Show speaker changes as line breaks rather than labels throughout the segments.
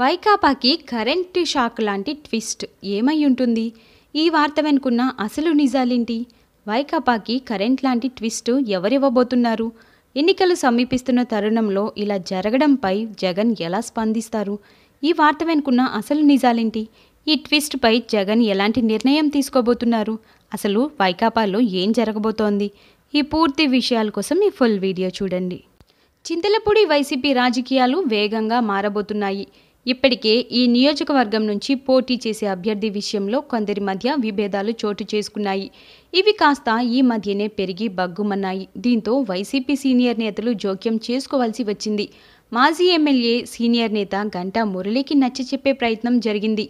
వైకాపాకి current shock లాంటి twist ఏమై ఉంటుంది ఈ వార్త వెనుకున్న అసలు నిజాలేంటి వైకాపాకి కరెంట్ లాంటి ట్విస్ట్ ఎవరివ్వబోతున్నారు ఎన్నికలు సమీపిస్తున్న తరుణంలో ఇలా జరగడంపై జగన్ ఎలా స్పందిస్తారు ఈ వార్త వెనుకున్న అసలు నిజాలేంటి ఈ ట్విస్ట్పై జగన్ ఎలాంటి నిర్ణయం తీసుకోబోతున్నారు అసలు వైకాపాలో ఏం జరగబోతోంది ఈ పూర్తి విషయాల కోసం ఈ ఫుల్ వీడియో చూడండి చింతలపూడి వైసీపీ రాజకీయాలు వేగంగా మారబోతున్నాయి ఇప్పటికే ఈ నియోజకవర్గం నుంచి పోటీ చేసే అభ్యర్థి విషయంలో కొందరి మధ్య విభేదాలు చోటు చేసుకున్నాయి ఇవి కాస్త ఈ మధ్యనే పెరిగి బగ్గుమన్నాయి దీంతో వైసీపీ సీనియర్ నేతలు జోక్యం చేసుకోవాల్సి వచ్చింది మాజీ ఎమ్మెల్యే సీనియర్ నేత గంటా మురళికి చెప్పే ప్రయత్నం జరిగింది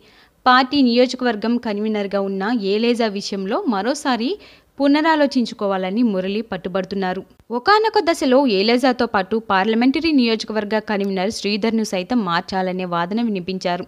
పార్టీ నియోజకవర్గం కన్వీనర్గా ఉన్న ఏలేజా విషయంలో మరోసారి పునరాలోచించుకోవాలని మురళి పట్టుబడుతున్నారు ఒకనొక దశలో ఏలేజాతో పాటు పార్లమెంటరీ నియోజకవర్గ కన్వీనర్ శ్రీధర్ను సైతం మార్చాలనే వాదన వినిపించారు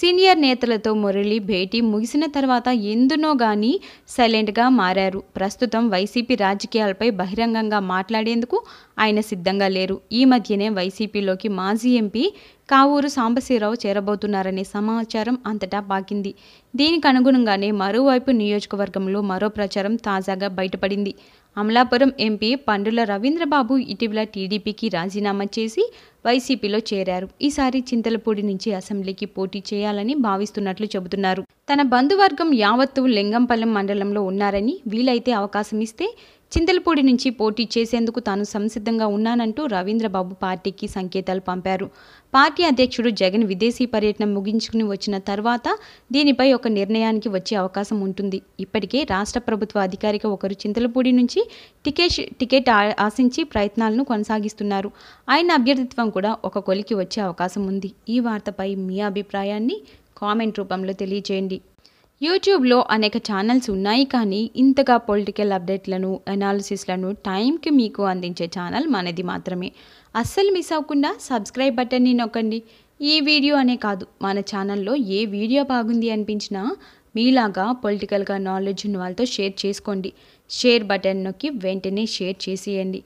సీనియర్ నేతలతో మురళి భేటీ ముగిసిన తర్వాత ఎందునో గాని సైలెంట్గా మారారు ప్రస్తుతం వైసీపీ రాజకీయాలపై బహిరంగంగా మాట్లాడేందుకు ఆయన సిద్ధంగా లేరు ఈ మధ్యనే వైసీపీలోకి మాజీ ఎంపీ కావూరు సాంబశివరావు చేరబోతున్నారనే సమాచారం అంతటా పాకింది దీనికి అనుగుణంగానే మరోవైపు నియోజకవర్గంలో మరో ప్రచారం తాజాగా బయటపడింది అమలాపురం ఎంపీ పండుల రవీంద్రబాబు ఇటీవల టీడీపీకి రాజీనామా చేసి వైసీపీలో చేరారు ఈసారి చింతలపూడి నుంచి అసెంబ్లీకి పోటీ చేయాలని భావిస్తున్నట్లు చెబుతున్నారు తన బంధువర్గం యావత్తు లింగంపల్లెం మండలంలో ఉన్నారని వీలైతే అవకాశం ఇస్తే చింతలపూడి నుంచి పోటీ చేసేందుకు తాను సంసిద్ధంగా ఉన్నానంటూ రవీంద్రబాబు పార్టీకి సంకేతాలు పంపారు పార్టీ అధ్యక్షుడు జగన్ విదేశీ పర్యటన ముగించుకుని వచ్చిన తర్వాత దీనిపై ఒక నిర్ణయానికి వచ్చే అవకాశం ఉంటుంది ఇప్పటికే రాష్ట్ర ప్రభుత్వ అధికారిక ఒకరు చింతలపూడి నుంచి టికెట్ టికెట్ ఆశించి ప్రయత్నాలను కొనసాగిస్తున్నారు ఆయన అభ్యర్థిత్వం కూడా ఒక కొలికి వచ్చే అవకాశం ఉంది ఈ వార్తపై మీ అభిప్రాయాన్ని కామెంట్ రూపంలో తెలియజేయండి యూట్యూబ్లో అనేక ఛానల్స్ ఉన్నాయి కానీ ఇంతగా పొలిటికల్ అప్డేట్లను అనాలిసిస్లను టైంకి మీకు అందించే ఛానల్ మనది మాత్రమే అస్సలు మిస్ అవ్వకుండా సబ్స్క్రైబ్ బటన్ని నొక్కండి ఈ వీడియో అనే కాదు మన ఛానల్లో ఏ వీడియో బాగుంది అనిపించినా మీలాగా పొలిటికల్గా నాలెడ్జ్ ఉన్న వాళ్ళతో షేర్ చేసుకోండి షేర్ బటన్ నొక్కి వెంటనే షేర్ చేసేయండి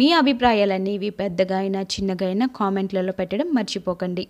మీ అభిప్రాయాలన్నీ ఇవి పెద్దగా అయినా చిన్నగా అయినా కామెంట్లలో పెట్టడం మర్చిపోకండి